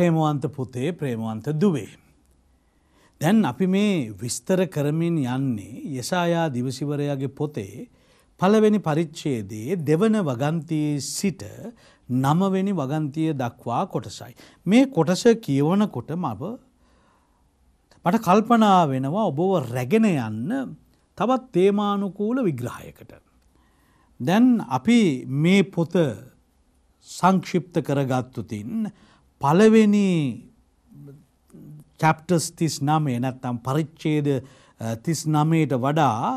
ප්‍රේමවන්ත පුතේ ප්‍රේමවන්ත දුවේ. දැන් අපි මේ විස්තර කරමින් යන්නේ යසායා දිවසිවරයාගේ පොතේ පළවෙනි පරිච්ඡේදයේ දෙවන වගන්තියේ සිට නමවෙනි වගන්තිය දක්වා කොටසයි. මේ කොටස කියවනකොට මව මට කල්පනා වෙනවා ඔබව රැගෙන යන්න තවත් තේමානුකූල විග්‍රහයකට. දැන් අපි මේ පොත සංක්ෂිප්ත කරගත්තුතින් පලවෙනි චැප්ටස් තිස් නමේ නැත්තම් පරිච්චේද තිස් නමයට වඩා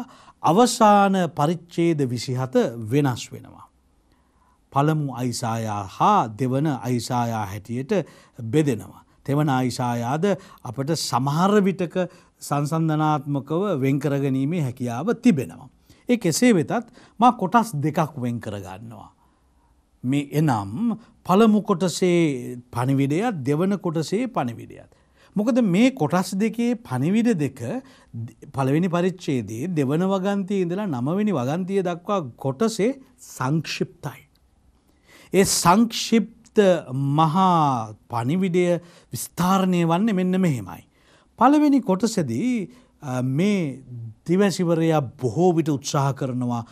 අවසාන පරිච්චේද විසිහත වෙනස් වෙනවා. පළමු අයිසායා හා දෙවන අයිසායා හැටියට බෙදෙනවා. තෙවන අයිසායාද අපට සමහරවිටක සංසන්ධනාත්මකව වෙන්කරගනීමේ හැකියාව තිබෙනවා. ඒ එසේ වෙතත් මා කොටස් දෙකක් වෙන් කරගන්නවා. මේ එනම් පළමු කොටසේ පණිවිඩයත් දෙවන කොටසේ පණිවිඩයත්. මොකද මේ කොටස් දෙකේ පණිවිඩ දෙක පළවෙනි පරිච්චේදේ දෙවන වගන්තය ඉඳලා නමවෙනි වගන්තය දක්වා කොටසේ සංක්ෂිප්තයි. ඒ සංක්ෂිප්ත මහා පණිවිඩය විස්ථාරණය වන්නේ මෙන්න මෙහෙමයි. පළවෙනි කොටසදී මේ දිවැසිවරයා බොහෝ විට උත්සාහ කරනවා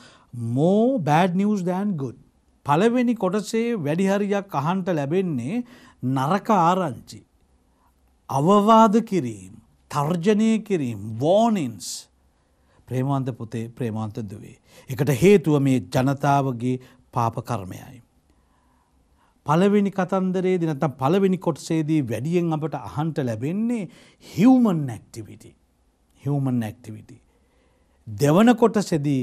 more bad news than good. පළවෙනි කොටසේ වැඩිහරියක් අහන්ට ලැබෙන්නේ නරක ආරංචි. අවවාද කිරීම්, තර්ජනය කිරීම්, වෝනින්ස් ප්‍රේමාන්ත පුතේ ප්‍රේමාන්ත දුවේ. එකට හේතුව මේ ජනතාවගේ පාපකර්මයයි. පළවෙනි කතන්දරේ දිනතම් පළවෙනි කොටසේදී වැඩියෙන් අපට අහන්ට ලැබෙන්නේ හිවමන් නැක්ටිවිටි. හිවමන් නැක්ටිවිටි. දෙවන කොටසෙදී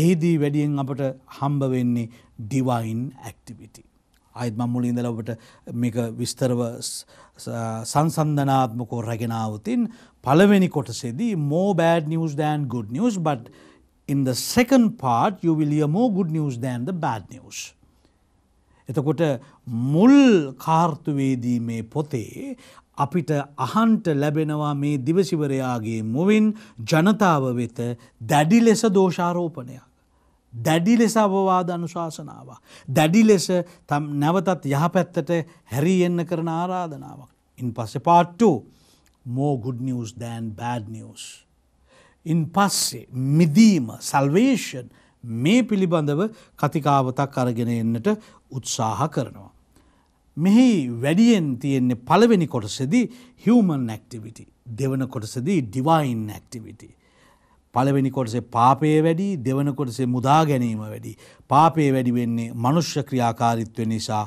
එහිදී වැඩියෙන් අපට හම්බ වෙන්නේ ඩිවයින් ඇක්ටිවිටි. අයත් මම්මුල ඉඳල ඔබට මේක විස්තරව සංසන්ධනාත්මකෝ රැගෙනාවතින් පළවෙනි කොටසේදී more bad news than good news but in the second part you will hear more good news than the bad news. එතකොට මුල් කාර්තුවේදී මේ පොතේ අපිට අහන්ට ලැබෙනවා මේ දිවසිවරයාගේ මුවින් ජනතාව වෙත දැඩි ලෙස දෝෂාරෝපනයක්. දැඩි ලෙස අවවාද අනුශාසනාව. දැඩි ලෙස තම් නැවතත් යහපැත්තට හැරී එන්න කරන ආරාධනාවක්. ඉන් පස්සෙ පාට්ටු මෝ good news than bad news. ඉන් පස්සේ මිදීම සල්වේෂන් මේ පිළිබඳව කතිකාවතක් අරගෙන එන්නට උත්සාහ කරනවා. මෙහි වැඩියෙන් තියෙන්නේ පළවෙනි කොටසදී හිවමන් ඇක්ටිවිටි දෙවන කොටසදී ඩිවයින් ඇක්ටිවිටි. පළවෙනි කොටසේ පාපය වැඩි දෙවන කොටසේ මුදා ගැනීම වැඩි. පාපය වැඩි වෙන්නේ මනුෂ්‍ය ක්‍රියාකාරිත්වය නිසා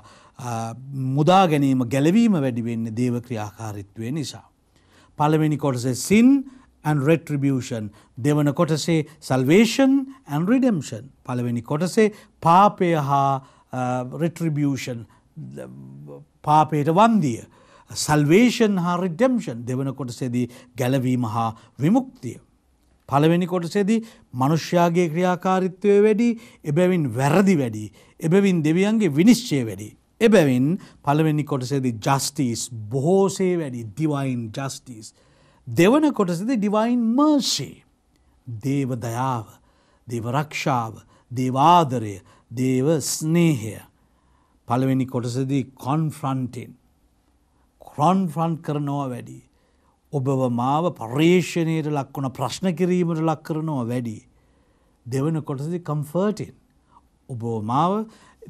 මුදා ගැනීම ගැලවීම වැඩි වෙන්නේ දේව ක්‍රියාකාරිත්වය නිසා. පළවෙනි කොටසේ සින් and retribution දෙවන කොටසේ salvation and redemption පළවෙනි කොටසේ පාපය හා retribution පාපයට වන්දිය. සල්වේෂන් හා රිඩම්ෂන් දෙවන කොටසේදී ගැලවීම හා විමුක්තිය. පළවෙනි කොටසේදී මනුෂ්‍යයාගේ ක්‍රියාකාරිත්වය වැඩි එබැවින් වැරදි වැඩි. එබැවින් දෙවියන්ගේ විනිශ්චය වැඩි. එබැවින් පළවෙනි කොටසේදි ජස්ටිස් බොහෝසේ වැඩි දිවයින් ජස්ටිස්. දෙවන කොටසද ඩිවයින් මර්ෂේ. දේව දයාව, දේව රක්ෂාව, දේවාදරය, දේව ස්නේහය. පළවෙනි කොටසදී කොන්ෆ්‍රන්ටෙන් කොන්ෆ්‍රන්ට් කරනවා වැඩි. ඔබව මාව පර්යේෂණයට ලක්වුණ ප්‍රශ්න කිරීමට ලක් කරනවා වැඩි. දෙවන කොටසදි කම්ෆර්ටෙන්. ඔබ මාව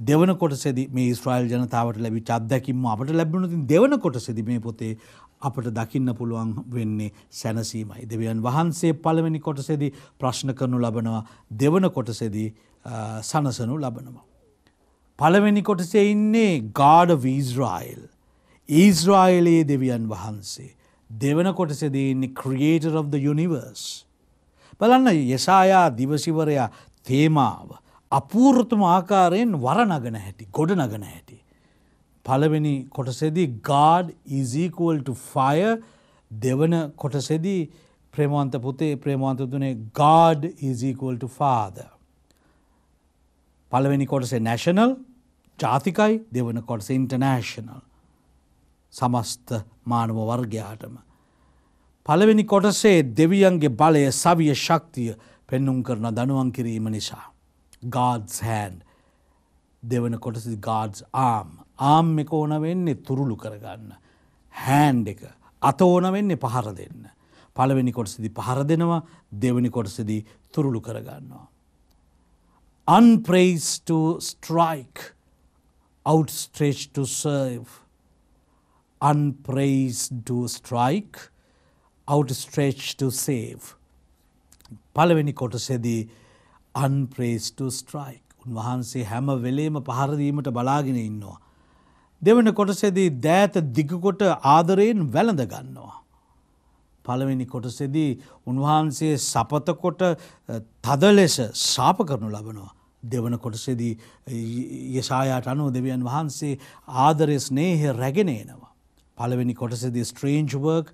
දෙවන කොටසෙද මේ ස්්‍රයිල් ජනතාවට ලැබි චද්දැකින්ම අපට ලැබුණුතින් දෙවන කොටසෙද මේ පොතේ අපට දකින්න පුළුවන් වෙන්නේ සැනසීමයි. දෙවියන් වහන්සේ පළවෙනි කොටසෙදි ප්‍රශ්න කරනු ලබනවා දෙවන කොටසෙදී සනසනු ලබනවා. පළවෙනි කොටසේ ඉන්නේ ගාඩ වීස්රායිල්. ඊස්රායිලයේ දෙවියන් වහන්සේ. දෙවන කොටසදීන්නේ ක්‍රියේටර් of the යුනිවර්ස්. බලන්න යසායා දිවසිවරයා තේමාව. අපූර්තම ආකාරයෙන් වරනගන හැටි ගොඩ නගන හැටි. පළවෙනි කොටසෙදී ගාඩ් ඉසීකවල් ෆය දෙවන කොටසෙදී ප්‍රේමවන්ත පුතේ ප්‍රේමවන්තතුනේ ගාඩ් ඉසීකවල් ෆාදර්. පළවෙනි කොටසේ නැශනල් ජාතිකයි දෙවන කොටස ඉන්ටනෑශනල් සමස්ත මානව වර්ගයාටම. පළවෙනි කොටසේ දෙවියන්ගේ බලය සවිය ශක්තිය පෙන්නුම් කරන දනුවන් කිරීම නිසා. ගාඩ්ස් හැන්් දෙවන කොටස ගාඩ්ස් ආම් ආම් එක ඕන වෙන්නේ තුරුළු කරගන්න. හෑන්් එක අත ඕන වෙන්නේ පහර දෙන්න. පළවෙනි කොටසිදි පහර දෙනවා දෙවනි කොටසිදී තුරුළු කරගන්නවා. unpraised to strike, outstretched to serve, unpraised to strike, outstretched to save. පළවෙනි කොටසෙදී අන්ප්‍රේස් to strike. උන්වහන්සේ හැම වෙලේම පහරදීමට බලාගෙන ඉන්නවා. දෙවන කොටසෙදී දෑත දිගකොට ආදරයෙන් වැළඳ ගන්නවා. පළවෙනි කොටසෙදී උන්වහන්සේ සපතකොට තද ලෙස ශාප කරනු ලබනවා. දෙවන කොටසෙදී යසායාට අනුව දෙවියන් වහන්සේ ආදරය ස්නේහ රැගෙන එනවා. පළවෙනි කොටසෙදී ස්ට්‍රේන්ජ් වර්ක්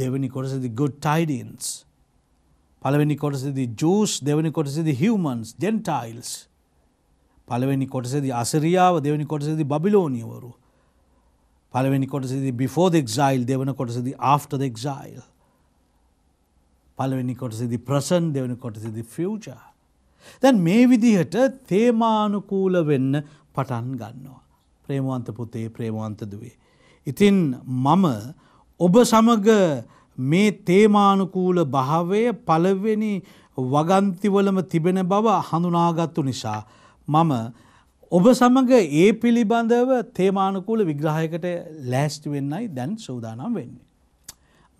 දෙවැනි කොටසදි ගුඩ් ටයිඩන්ස්. පළවෙනි කොටසදි ජූස් දෙවැනි කොටසදි හිවමන්ස් ජෙන්ටයිල්ස්. පළවෙනි කොටසදි අසරියාව දෙවැනි කොටසදි බබිලෝනියවරු. පළවෙනි කොටසදි බිෆෝද එක්සයිල් දෙවන කොටසදි ආෆ්ට එක්සයිල්. පළවෙනි කොටසිදි ප්‍රසන් දෙවනි කොටසිදි ෆියචා. දැන් මේ විදිහට තේමානුකූල වෙන්න පටන් ගන්නවා. ප්‍රේමවන්ත පුතේ ප්‍රේමවන්ත දුවේ. ඉතින් මම ඔබ සමග මේ තේමානුකූල භාවය පළවෙනි වගන්තිවලම තිබෙන බව හඳුනාගත්තු නිසා මම ඔබ සමඟ ඒ පිළිබඳව තේමානුකූල විග්‍රහයකට ලෑස්ට් වෙන්නයි දැන් සූදානම් වෙන්නේ.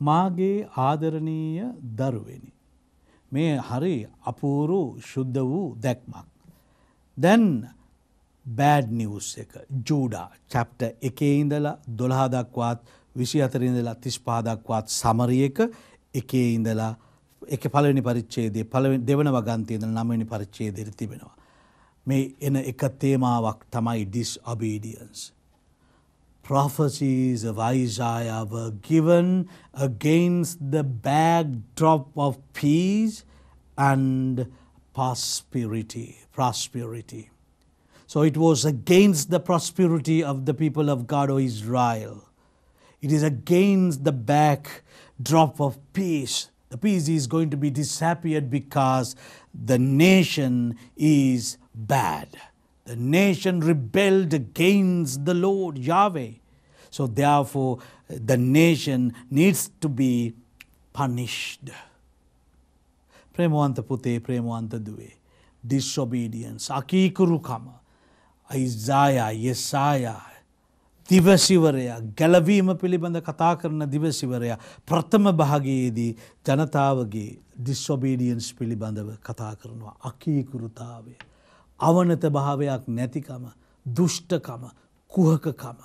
මාගේ ආදරණීය දරුවෙනි. මේ හරි අපූරු ශුද්ධ වූ දැක්මක්. දැන් බෑඩ් නිවස් එක ජූඩා චැප්ට එකේ ඉඳලා දොළහදක්වාත් විසි අතරින්දලා තිස් පාදක්වාත් සමරියක එකේ ඉඳලා එක පලනි පරිච්චේදේ පල දෙවන වගන්තයද නමනි පරිච්චේ දෙරි තිබෙනවා. මේ එන එක තේමාවක් තමයි disobedience. prophecies of Isaiah were given against the backdrop of peace and prosperity. Prosperity. So it was against the prosperity of the people of God, O Israel. It is against the backdrop of peace. The peace is going to be disappeared because the nation is bad. The nation rebelled against the Lord Yahweh. So, therefore, the nation needs to be punished. ප්‍රේමවන්ත පුතේ ප්‍රේමවන්ත දුවේ. disobedience, අකීකුරුකම, අයිසායා යෙසායා දිවසිවරයා ගැලවීම පිළිබඳ කතා කරන දිවසිවරයා ප්‍රථම භාගයේදී ජනතාවගේ ඩිස්වබීඩියන්ස් පිළිබඳව කතා කරනවා අකීකුරුතාවය. අවනත භාවයක් නැතිකම දුෂ්ටකම කුහකකම.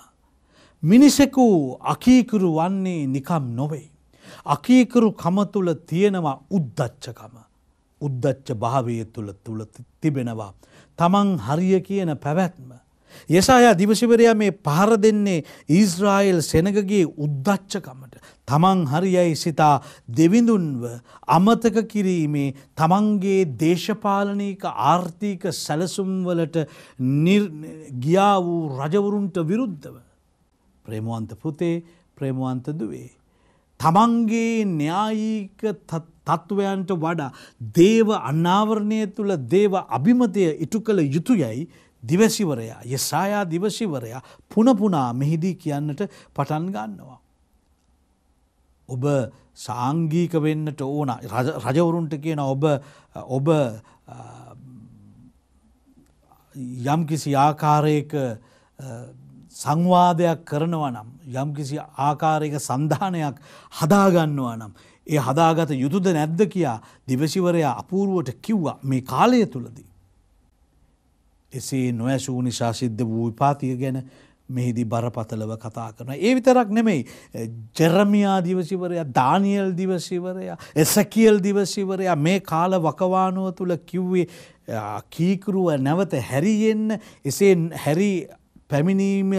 මිනිසෙකු අකීකරු වන්නේ නිකම් නොවෙයි. අකීකරු කම තුළ තියෙනවා උද්දච්චකම. උද්දච්ච භාවය තුළ තුළ තිබෙනවා. තමන් හරිය කියන පැවැත්ම. යසායා දිවශිවරයා මේ පහර දෙන්නේ ඊස්රායිල් සෙනගගේ උද්දච්චකමට. තමන් හරියයි සිතා දෙවිඳුන්ව අමතක කිරීමේ තමන්ගේ දේශපාලනීක ආර්ථික සැලසුම්වලට ගියා වූ රජවරුන්ට විරුද්ධව. ප්‍රේමවන්ත පුතේ ප්‍රේමවන්ත දුවේ. තමන්ගේ න්‍යායික තත්ත්වයන්ට වඩා දේව අනාවරණය තුළ දේව අභිමතය ඉටු කළ යුතු යැයි දිවසිවරයා යෙසායා දිවසිවරයා පුනපුනා මෙහිදී කියන්නට පටන් ගන්නවා. ඔබ සාංගීක වෙන්නට ඕන රජවරුන්ට කියන ඔබ ඔබ යම් කිසි ආකාරයක සංවාදයක් කරනවා නම් යම් කිසි ආකාරයක සන්ධානයක් හදාගන්නවා නම් ඒ හදාගත යුතුද නැද්ද කියා දිවසිවරයා අපූරුවට කිව්වා මේ කාලය තුළදී. එසේ නොඇසූ නිසා සිද්ධ වූ විපාතිය ගැන මෙහිදි බරපතලව කතා කරන. ඒ විතරක් නෙමෙයි ජෙරමියා දිවසිවරයා දානියල් දිවසිවරයා එසකියල් දිවසිවරයා මේ කාල වකවානුව තුළ කිව්වේ කීකරුව නැවත හැරියෙන්න එසේ හැරි පැමිණීම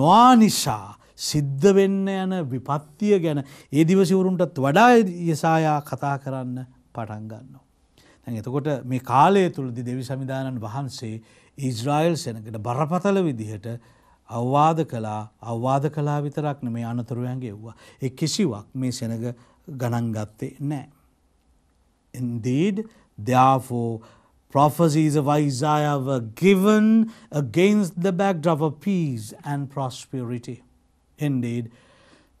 නොවා නිසා සිද්ධ වෙන්න යන විපත්තිය ගැන ඒ දිවසිවරුන්ටත් වඩා යසායා කතා කරන්න පටන්ගන්නවා. තැන් එතකොට මේ කාලය තුළදි දෙවි සමිධානන් වහන්සේ ඊස්රායිල් සෙනකට බරපතල විදිහට අවවාද කලා අවවාද කලා විතරක් න මේ අනතුරුවන්ගේ ව්වා එ කිසිවක් මේ සෙනග ගණන්ගත්තේ නෑ. Indeed, therefore, Prophecies of Isaiah were given against the backdrop of peace and prosperity. Indeed,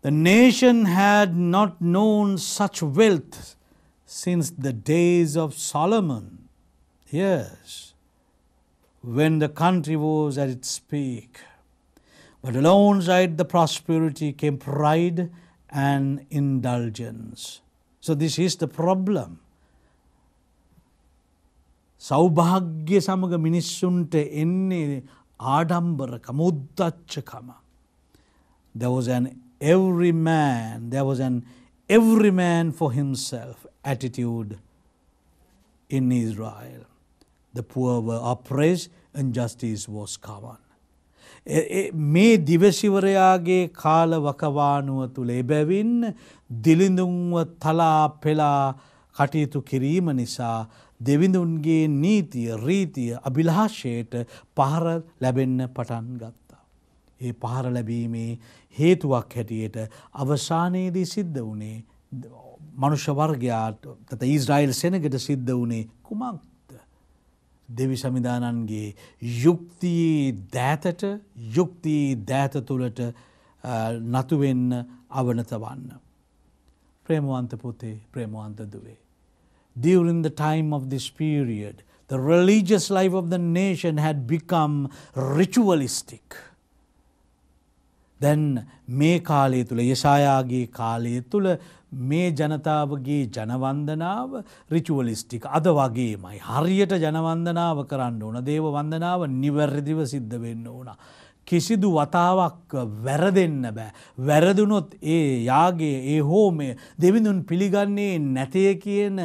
the nation had not known such wealth since the days of Solomon. Yes, when the country was at its peak. But alongside the prosperity came pride and indulgence. So, this is the problem. සෞභාග්‍ය සමග මිනිස්සුන්ට එන්නේ ආඩම්බරකම උද්දච්චකම. There was an every man, there was an every man for himself attitude in Israel. The poor were oppressed and justice was common. E, e, මේ දිවසිවරයාගේ කාල වකවානුව තුළ එබැවින් දිලිඳුන්ව තලා පෙලා කටයුතු කිරීම නිසා දෙවිඳුන්ගේ නීතිය රීතිය අභිලාශයට පහර ලැබෙන්න පටන් ගත්තා. ඒ පහර ලැබීමේ හේතුවක් හැටියට අවසානයේදී සිද්ධ වනේ මනුෂ්‍ය වර්ගයාට තත ඊස්රයිල් සෙනගට සිද්ධ වනේ කුමක්ද. දෙවි සමිධානන්ගේ යුක්තියේ දෑතට යුක්තියේ දෑත තුළට නතුවෙන්න අවනතවන්න. ප්‍රේමවන්ත පොතේ ප්‍රේමවන්ත දුවේ. During the time of this period, the religious life of the nation had become ritualistic. දැන් මේ කාලය තුළ යශායාගේ කාලය තුළ මේ ජනතාවගේ ජනවන්දනාව රිචුවලිස්ටික අද වගේමයි හරියට ජනවන්දනාව කරන්න ඕන දේව වන්දනාව නිවැරදිව සිද්ධ වෙන්න ඕනා. කිසිදු වතාවක් වැරදෙන්න බෑ. වැරදුනොත් ඒ යාගේ ඒ හෝමය දෙවිඳුන් පිළිගන්නේ නැතය කියන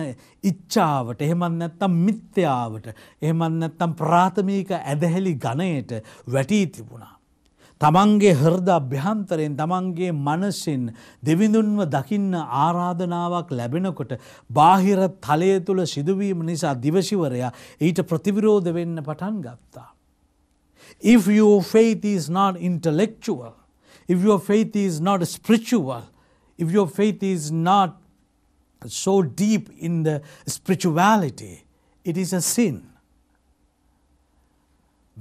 ඉච්චාවට එහෙමන් නැත්තම් මිත්‍යාවට එහෙමන් නැත්තම් ප්‍රාථමික ඇදහැලි ගණයට වැටී තිබුණා. තමන්ගේ හර්ද අභ්‍යන්තරයෙන් තමන්ගේ මනසින් දෙවිඳුන්ව දකින්න ආරාධනාවක් ලැබෙනකොට බාහිර තලය තුළ සිදුවීම නිසා දිවශිවරයා ඊට ප්‍රතිවිරෝධ වෙන්න පටන් ගත්තා. If your faith is not intellectual, if your faith is not spiritual, if your faith is not so deep in the spirituality, it is a sin.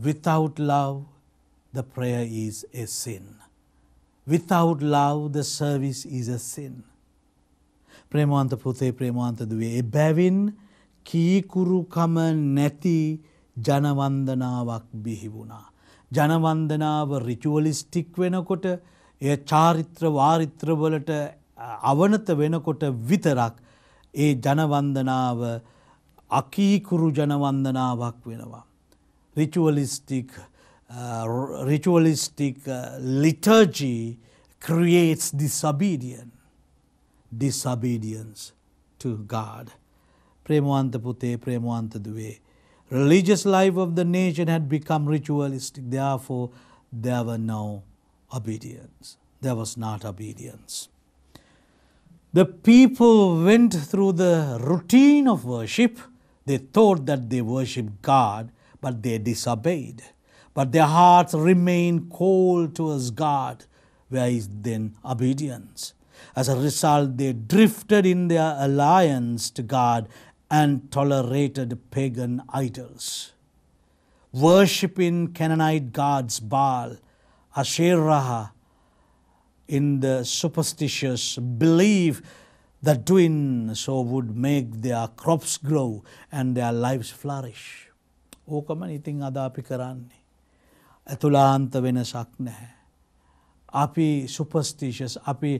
Without love, the prayer is a sin. Without love, the service is a sin. Premanta පුතේ ප්‍රේමාන්ත දුවේ එබැවින් කීකුරුකම neti. ජනවන්දනාවක් බිහිවුණා. ජනවන්දනාව රිචුවලිස්ටික් වෙනකොට එය චාරිත්‍ර වාරිත්‍රවලට අවනත වෙනකොට විතරක් ඒ ජනවන්දනාව අකීකුරු ජනවන්දනාවක් වෙනවා. රිචුවලිස්ටික් රිචුවලිස්ටික් ලිටර්ජී creates disobedience. Disobedience to God. ප්‍රේමවන්ත පුතේ ප්‍රේමවන්තදුවේ Religious life of the nation had become ritualistic, therefore there were no obedience. There was not obedience. The people went through the routine of worship. They thought that they worshiped God, but they disobeyed. But their hearts remained cold towards God. Where is then obedience? As a result, they drifted in their alliance to God and tolerated pagan idols. Worshipping Canaanite gods Baal, Asherah, in the superstitious belief that doing so would make their crops grow and their lives flourish. ඕකම ඉතින් අද අපි කරන්නේ. ඇතුලාන්ත වෙනසක් නැහැ. අපි සුපස්තිශස් අපි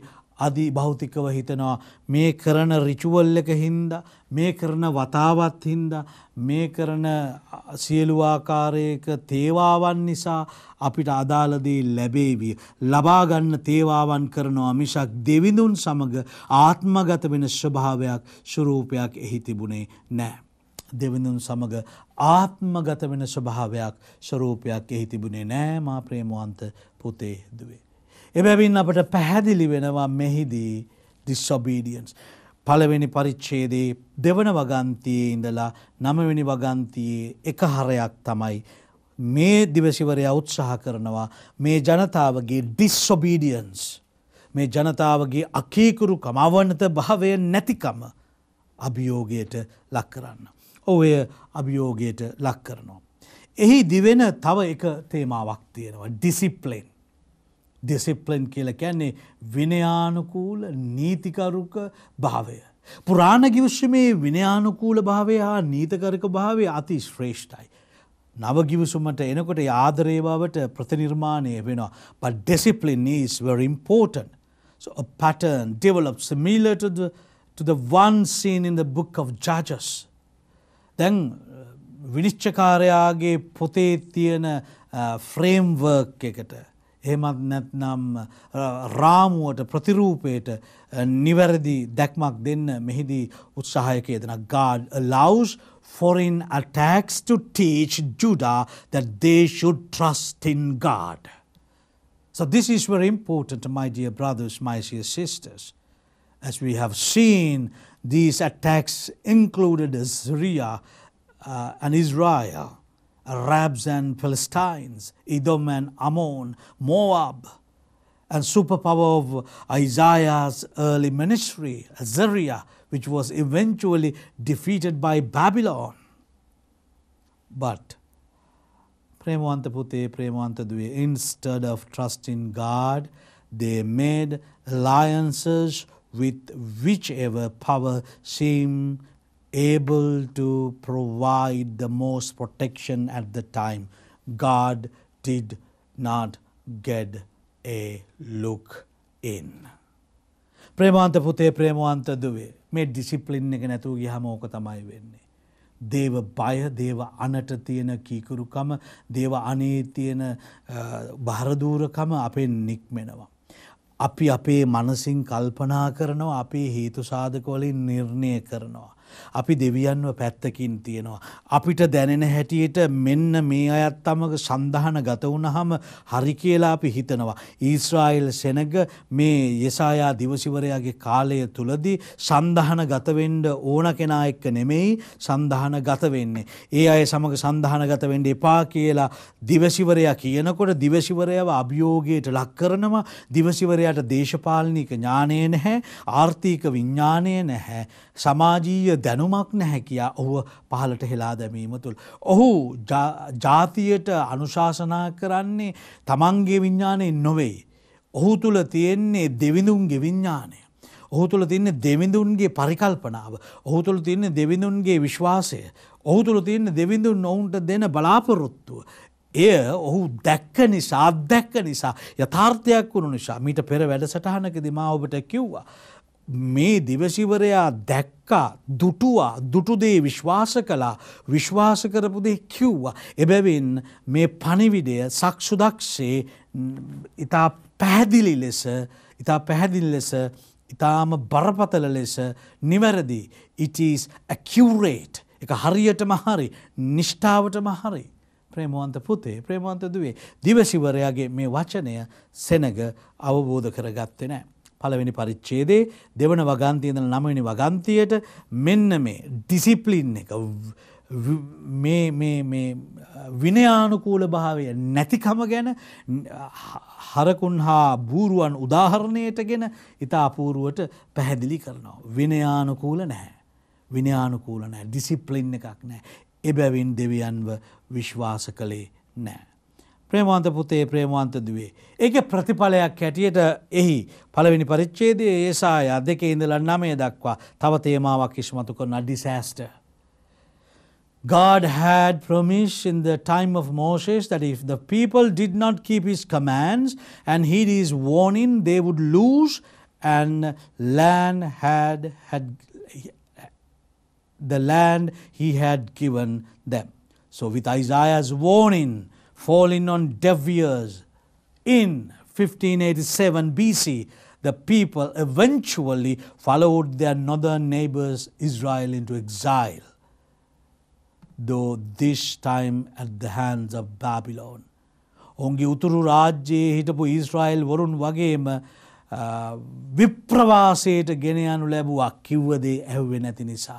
අධි භෞතිකව හිතනවා මේ කරන රිචුවල් එක හින්දා මේ කරන වතාවත් හින්දා මේ කරන සියලු ආකාරයක තේවාවන් නිසා අපිට අදාළ දේ ලැබේවි ලබා ගන්න තේවාවන් කරනවා මිසක් දෙවිඳුන් සමග ආත්මගත වෙන ස්වභාවයක් ස්වરૂපයක් එහි තිබුණේ නැහැ දෙවිඳුන් සමග ආත්මගත වෙන ස්වභාවයක් ස්වરૂපයක් එහි තිබුණේ නැහැ මා ප්‍රේමවන්ත පුතේ දුවේ එබැවින් අපට පැහැදිලි වෙනවා මෙහිදී ඩිස්ඔබීඩියන්ස්. පළවෙනි පරිච්ඡේදයේ දෙවන වගන්තියේ ඉඳලා නවවෙනි වගන්තියේ එක හරයක් තමයි මේ දිවසිවරයා උත්සාහ කරනවා මේ ජනතාවගේ ඩිස්ඔබීඩියන්ස් මේ ජනතාවගේ අකීකුරුකම අවනත භාවය නැතිකම අභියෝගයට ලක් කරන්න. ඔය අභියෝගයට ලක් කරනවා. එහි දිවෙන තව එක තේමාවක් තියෙනවා ඩිසිප්ලෙන්. ඩිසිප්ලන් කියල කියන්නේ විනයානුකූල නීතිකරුක භාවය. පුරාණ ගිවිශ්මේ විනයානුකූල භාවය හා නීතකරක භාවය අති ශ්‍රේෂ්ඨයි. නවගිවිසුමට එනකොට ආදරේවාවට ප්‍රතිනිර්මාණය වෙනවා. But discipline is very important. So a pattern developed similar to the, to the one seen in the book of Judges. දැන් විනිශ්චකාරයාගේ පොතේ තියෙන ෆ්‍රේම්වර්ක් එකට එහෙමත් නැත්නම් රාමුවට ප්‍රතිරූපයට නිවැරදි දැක්මක් දෙන්න මෙහිදී උත්සාහයක යෙදෙන God allows foreign attacks to teach Judah that they should trust in God. So this is very important, my dear brothers, my dear sisters. As we have seen, these attacks included Syria uh, and Israel. Arabs and Philistines, Edom and Ammon, Moab, and superpower of Isaiah's early ministry, Assyria, which was eventually defeated by Babylon. But Premantapute Premavantadwe, instead of trusting God, they made alliances with whichever power seemed able to provide the most protection at the time, God did not get a look in. ප්‍රේමාන්ත පුතේ ප්‍රේමවන්ත දුවේ මේ discipline එක නැතුව ගිහම ඕක තමයි වෙන්නේ. දේව බය දේව අනට තියෙන කීකුරුකම දේව අනේ තියෙන බහරදූරකම අපෙන් නික්මෙනවා. අපි අපේ මනසින් කල්පනා කරනවා අපේ හේතු සාධකවලින් නිර්ණය කරනවා. අපි දෙවියන්ව පැත්තකින් තියෙනවා. අපිට දැනෙන හැටියට මෙන්න මේ අයත් අමග සඳහන ගත වුණහම හරි කියලා අපි හිතනවා. ඊස්රායිල් සෙනග මේ යෙසායා දිවසිවරයාගේ කාලය තුලදී සඳහන ගතවෙන්ඩ ඕන කෙනා එක්ක නෙමෙයි සඳහන ගතවෙන්නේ. ඒ අය සමඟ සඳහන ගතවෙන්ඩ එපා කියලා දිවසිවරයා කියනකොට දිවසිවරයව අභියෝගයට ලක් කරනවා දිවසිවරයාට දේශපාලනික ඥානය නැහැ ආර්ථික විඤ්ඥානය නැහැ සමාජීය දැනුමක් නැහැකයා ඔහුව පහලට හෙලා දැමීම තුළ. ඔහු ජාතියට අනුශාසනා කරන්නේ තමන්ගේ විඤ්ඥානය නොවෙයි. ඔහු තුළ තියෙන්නේ දෙවිඳුන්ගේ විඤ්ඥානය. ඔහු තුළ තින්න දෙවිඳුන්ගේ පරිකල්පනාව. ඔහු තුළ තින්න දෙවිඳුන්ගේ විශ්වාසය. ඔහු තුළ තින්න දෙවිඳුන් ඔවුන්ට දෙන බලාපොරොත්තුව. එය ඔහු දැක්ක නිසා අත්දැක්ක නිසා යථාර්ථයක් වුණු නිසා මීට පෙර වැඩසටහනක දිමා ඔබට කිව්වා. මේ දිවසිවරයා දැක්කා දුටුවා දුටුදේ විශ්වාස කළා විශ්වාස කරපුදේ කිව්වා. එබැවින් මේ පණිවිඩය සක්ෂුදක්ෂේ ඉතා පැහැදිලි ලෙස ඉතා පැහැදිලි ලෙස ඉතාම බරපතල ලෙස නිවැරදි ඉටස් ඇකවරේට් එක හරියටම හරි නිෂ්ඨාවටම හරි ප්‍රේමවන්ත පුතේ ප්‍රේමවන්ත දුවේ දිවසිවරයාගේ මේ වචනය සෙනග අවබෝධ කරගත්තේ නෑ. පළවෙනි පරිච්චේදේ දෙවන වගන්තියදන නමවෙනි වගන්තියට මෙන්න මේ ඩිසිප්ලින් එක විනයානුකූල භාවය නැතිකම ගැන හරකුන් හා බූරුවන් උදාහරණයට ගෙන ඉතා අපූරුවට පැහැදිලි කරනවා. විනයානුකූල නැහැ. විනයානුකූල නෑ ඩිසිප්ලින් එකක් නෑ. එබැවින් දෙවියන්ව විශ්වාස කළේ නෑ. ප්‍රේමාන්ත පුතේ ප්‍රේමාන්ත දුවේ. ඒක ප්‍රතිඵලයක් හැටියට එහි පළවෙනි පරිච්චේදය ඒසාය දෙකේ ඉඳල නමය දක්වා තව තේමාවක් ඉශ්මතු කරන disaster God had promised in the time of Moses that if the people did not keep his commands and heed his warning, they would lose and land had, had the land he had given them. So with Isaiah's warning, falling on deaf ears. In 1587 BC, the people eventually followed their northern neighbors Israel into exile, though this time at the hands of Babylon. ඔවුන්ගේ උතුරු රාජ්‍යයේ හිටපු ඊස්රායිල් වරුන් වගේම විප්‍රවාසයට ගෙනයනු ලැබුවක් කිව්වදේ ඇහුවෙ නැති නිසා.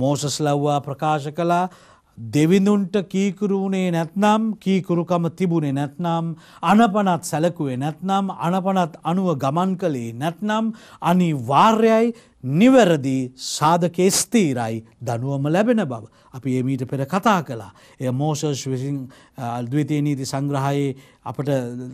Moses ලව්වා ප්‍රකාශ කලා දෙවිඳුන්ට කීකුරු වුණේ නැත්නම් කීකුරුකම තිබුණේ නැත්නම් අනපනත් සැලකුවේ නැත්නම් අනපනත් අනුව ගමන් කළේ නැත්නම් අනිවාර්යයි නිවැරදි සාධකයේ ස්තීරයි දනුවම ලැබෙන බව. අපි ඒ මීට පෙර කතා කළා. එය මෝසස් විසින් අද්විතය නීති සංග්‍රහයේ අපට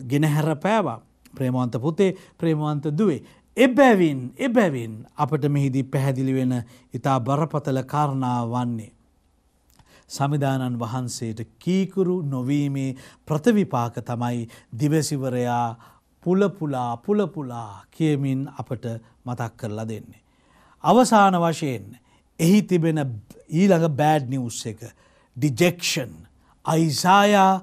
ගෙනහැර පෑවා. ප්‍රේමවන්ත පුතේ ප්‍රේමවන්ත දුවේ. එබැවින් එබැවින් අපට මෙහිදී පැහැදිලි වෙන ඉතා බරපතල කාරණාව වන්නේ. සමිධානන් වහන්සේට කීකුරු නොවීමේ ප්‍රථවිපාක තමයි දිවසිවරයා පුලපුලා පුලපුලා කියමින් අපට මතක් කරලා දෙන්නේ. අවසාන වශයෙන් එහි තිබෙන ඊළඟ බෑඩ් නිවස් එක ඩිජෙක්ෂන් අයිසායා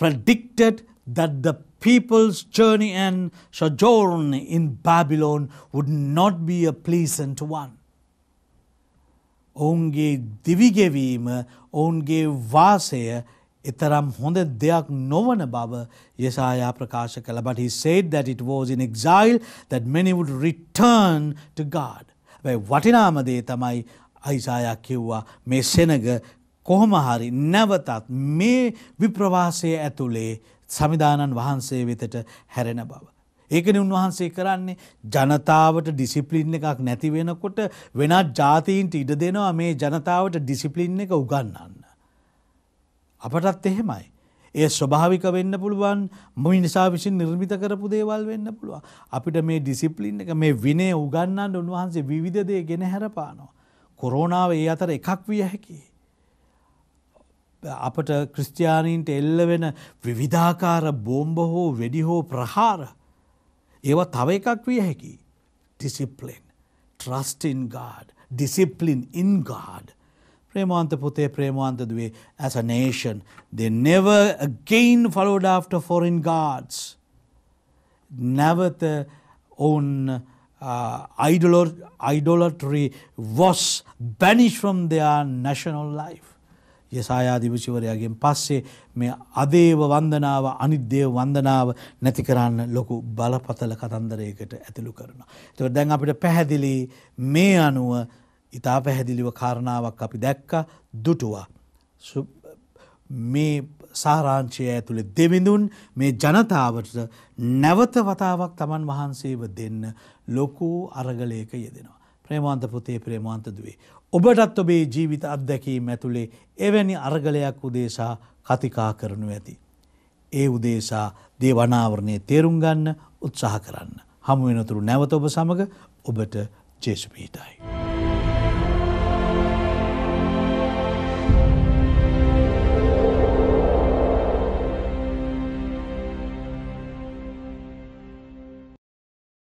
predicted that the people's journey and sojourn in Babylon would not be a pleasant one. ඔවුන්ගේ දිවිගෙවීම ඔවුන්ගේ වාසය එතරම් හොඳ දෙයක් නොවන බව යසායා ප්‍රකාශ කළ but he said that it was in exile that many would return to God. වටිනාම දේ තමයි අයිසායා කිව්වා මේ සෙනග කොහොම හරි නැවතත් මේ විප්‍රවාසය ඇතුළේ සමිධානන් වහන්සේ වෙතට හැරෙන බව. ඒකන උන්වහන්සේ කරන්නේ ජනතාවට ඩිසිපලින් එකක් නැති වෙනකොට වෙනත් ජාතීන්ට ඉඩ දෙනවා මේ ජනතාවට ඩිසිපලින් එක උගන්නන්න. අපටත් එහෙමයි. ඒ ස්වභාවික වෙන්න පුළුවන් මුයි නිසා විසින් නිර්මිත කරපු දේවල් වෙන්න පුළුවන්. අපිට මේ ඩිසිපලින් එක මේ විනේ උගන්නන්න උන්වහන්සේ විවිධදේ ගෙන හැරපානවා. කොරෝණාව ඒ අතර එකක් විය හැකි. අපට ක්‍රිස්තියානීන්ට එල්ල වෙන විවිධාකාර බෝම්බ හෝ වෙඩි හෝ ප්‍රහාර ඒවා තව එකක් විය හැකි discipline trusting God discipline in God ප්‍රේමාන්ත පුතේ ප්‍රේමාන්ත දුවේ as a nation they never again followed after foreign gods නැවත ඔවුන් uh, idolatry was banished from their national life යසායාධිපතිවරයාගෙන් පස්සේ මේ අදේව වන්දනාව අනිද්දේව වන්දනාව නැති කරන්න ලොකු බලපතල කතන්දරයකට ඇතුළු කරනවා. ඒතකොට දැන් අපිට පැහැදිලි මේ අනුව ඊටා පැහැදිලිව කාරණාවක් අපි දැක්ක දුටුවා. මේ සාරාංශය ඇතුළේ දෙවිඳුන් මේ ජනතාවට නැවත වතාවක් Taman වහන්සේව දෙන්න ලොකු අරගලයක යෙදෙනවා. ප්‍රේමාන්ත පුතේ ප්‍රේමාන්ත දුවේ ඔබටත් ඔබේ ජීවිත අත්දැකීම් ඇතුළේ එවැනි අරගලයක් උදේසා කතිකා කරනු ඇති. ඒ උදේසා දේ වනාවරණය තේරුම් ගන්න උත්සාහ කරන්න. හමුවෙනතුරු නැවත ඔබ සමඟ ඔබට ජේසුපීටයි.